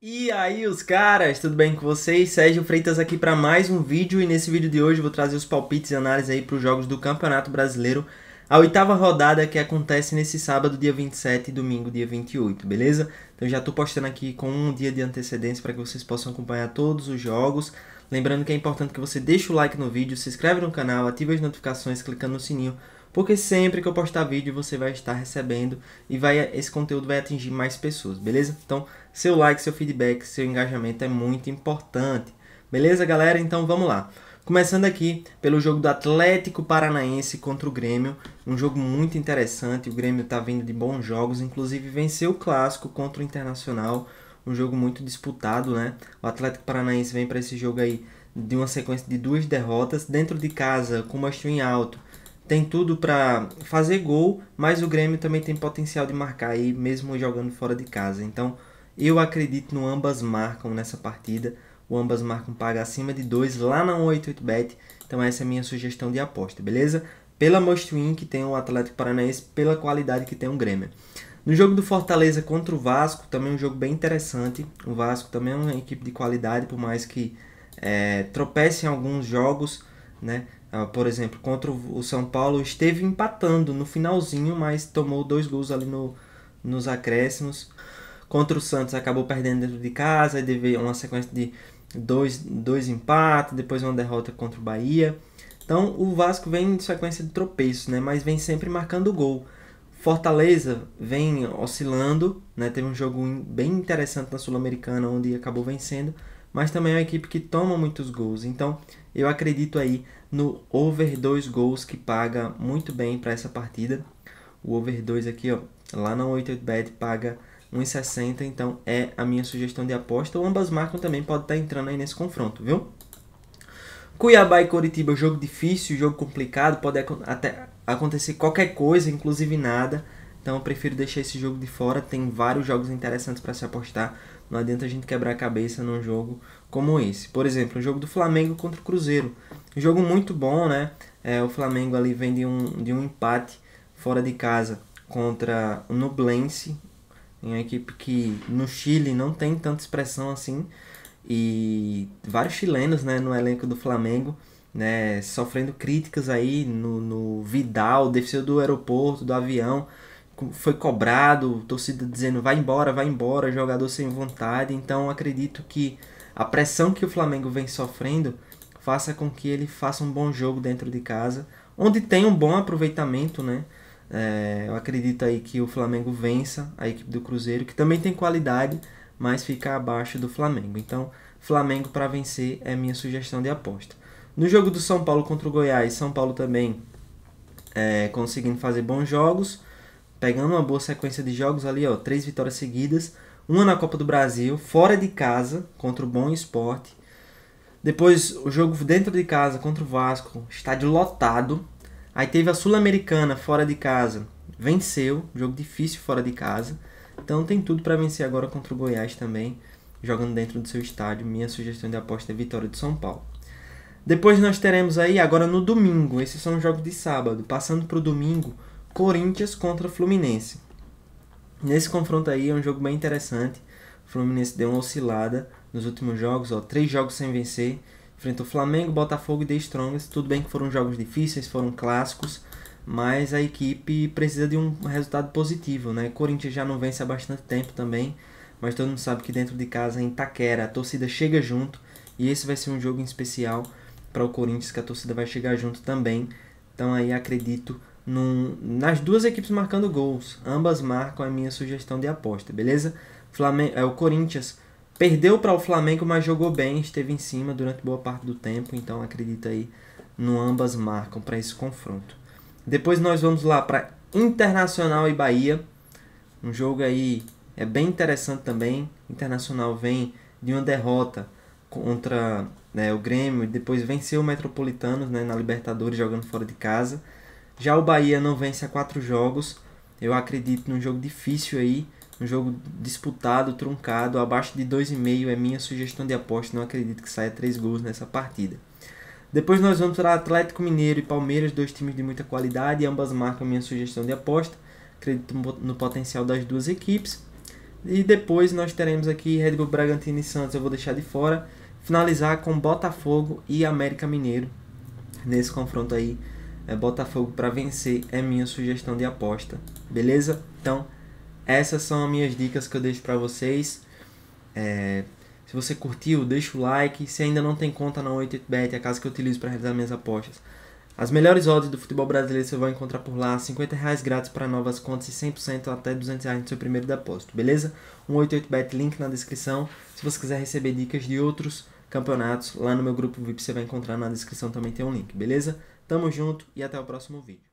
E aí, os caras, tudo bem com vocês? Sérgio Freitas aqui para mais um vídeo e nesse vídeo de hoje vou trazer os palpites e análises aí para os jogos do Campeonato Brasileiro, a oitava rodada que acontece nesse sábado, dia 27 e domingo, dia 28, beleza? Então já tô postando aqui com um dia de antecedência para que vocês possam acompanhar todos os jogos. Lembrando que é importante que você deixe o like no vídeo, se inscreve no canal, ative as notificações clicando no sininho porque sempre que eu postar vídeo você vai estar recebendo e vai esse conteúdo vai atingir mais pessoas, beleza? Então, seu like, seu feedback, seu engajamento é muito importante. Beleza, galera? Então, vamos lá. Começando aqui pelo jogo do Atlético Paranaense contra o Grêmio, um jogo muito interessante. O Grêmio está vindo de bons jogos, inclusive venceu o clássico contra o Internacional, um jogo muito disputado, né? O Atlético Paranaense vem para esse jogo aí de uma sequência de duas derrotas dentro de casa, com o Mastro em alto tem tudo para fazer gol, mas o Grêmio também tem potencial de marcar aí, mesmo jogando fora de casa. Então, eu acredito no ambas marcam nessa partida. O ambas marcam paga acima de 2 lá na 188bet. Então, essa é a minha sugestão de aposta, beleza? Pela Most Win que tem o Atlético Paranaense, pela qualidade que tem o Grêmio. No jogo do Fortaleza contra o Vasco, também é um jogo bem interessante. O Vasco também é uma equipe de qualidade, por mais que é, eh, tropece em alguns jogos, né? Ah, por exemplo, contra o São Paulo esteve empatando no finalzinho, mas tomou dois gols ali no, nos acréscimos. Contra o Santos acabou perdendo dentro de casa, teve uma sequência de dois, dois empates, depois uma derrota contra o Bahia. Então o Vasco vem em sequência de tropeços, né? mas vem sempre marcando gol. Fortaleza vem oscilando, né? teve um jogo bem interessante na Sul-Americana onde acabou vencendo, mas também é uma equipe que toma muitos gols. Então eu acredito aí no over 2 gols que paga muito bem para essa partida. O over 2 aqui, ó, lá na 88bet paga 1,60, então é a minha sugestão de aposta. Ou ambas marcam também, pode estar tá entrando aí nesse confronto, viu? Cuiabá e Coritiba, jogo difícil, jogo complicado, pode até acontecer qualquer coisa, inclusive nada. Então eu prefiro deixar esse jogo de fora. Tem vários jogos interessantes para se apostar. Não adianta a gente quebrar a cabeça num jogo como esse. Por exemplo, o jogo do Flamengo contra o Cruzeiro. Um jogo muito bom, né? É, o Flamengo ali vem de um, de um empate fora de casa contra o Nublense, uma equipe que no Chile não tem tanta expressão assim. E vários chilenos né, no elenco do Flamengo né, sofrendo críticas aí no, no Vidal, desceu do aeroporto, do avião, foi cobrado, torcida dizendo vai embora, vai embora, jogador sem vontade. Então acredito que a pressão que o Flamengo vem sofrendo faça com que ele faça um bom jogo dentro de casa, onde tem um bom aproveitamento, né? É, eu acredito aí que o Flamengo vença a equipe do Cruzeiro, que também tem qualidade, mas fica abaixo do Flamengo. Então, Flamengo para vencer é minha sugestão de aposta. No jogo do São Paulo contra o Goiás, São Paulo também é, conseguindo fazer bons jogos pegando uma boa sequência de jogos ali, ó, três vitórias seguidas, uma na Copa do Brasil, fora de casa, contra o Bom Esporte. Depois o jogo dentro de casa contra o Vasco, estádio lotado. Aí teve a Sul-Americana fora de casa, venceu, jogo difícil fora de casa. Então tem tudo para vencer agora contra o Goiás também, jogando dentro do seu estádio. Minha sugestão de aposta é vitória de São Paulo. Depois nós teremos aí agora no domingo, esses são os jogos de sábado. Passando para o domingo, Corinthians contra Fluminense. Nesse confronto aí é um jogo bem interessante. O Fluminense deu uma oscilada nos últimos jogos, ó, três jogos sem vencer. Enfrentou Flamengo, Botafogo e The Strongest. Tudo bem que foram jogos difíceis, foram clássicos, mas a equipe precisa de um resultado positivo, né? Corinthians já não vence há bastante tempo também, mas todo mundo sabe que dentro de casa, é em Taquera, a torcida chega junto e esse vai ser um jogo em especial para o Corinthians, que a torcida vai chegar junto também. Então aí acredito num, nas duas equipes marcando gols. Ambas marcam a minha sugestão de aposta, beleza? Flamengo, é, o Corinthians perdeu para o Flamengo, mas jogou bem, esteve em cima durante boa parte do tempo, então acredita aí no ambas marcam para esse confronto. Depois nós vamos lá para Internacional e Bahia. Um jogo aí é bem interessante também. Internacional vem de uma derrota contra né, o Grêmio, depois venceu o Metropolitanos né, na Libertadores jogando fora de casa. Já o Bahia não vence há quatro jogos. Eu acredito num jogo difícil aí, um jogo disputado, truncado, abaixo de 2,5 é minha sugestão de aposta. Não acredito que saia três gols nessa partida. Depois nós vamos para Atlético Mineiro e Palmeiras, dois times de muita qualidade, ambas marcam minha sugestão de aposta. Acredito no potencial das duas equipes. E depois nós teremos aqui Red Bull Bragantino e Santos, eu vou deixar de fora. Finalizar com Botafogo e América Mineiro nesse confronto aí é Botafogo para vencer, é minha sugestão de aposta, beleza? Então, essas são as minhas dicas que eu deixo para vocês. É, se você curtiu, deixa o like. Se ainda não tem conta na 88bet, é a casa que eu utilizo para realizar minhas apostas. As melhores odds do futebol brasileiro você vai encontrar por lá, 50 reais grátis para novas contas e 100% até 200 reais no seu primeiro depósito, beleza? 188bet, link na descrição. Se você quiser receber dicas de outros campeonatos, lá no meu grupo VIP você vai encontrar na descrição também tem um link, beleza? Tamo junto e até o próximo vídeo.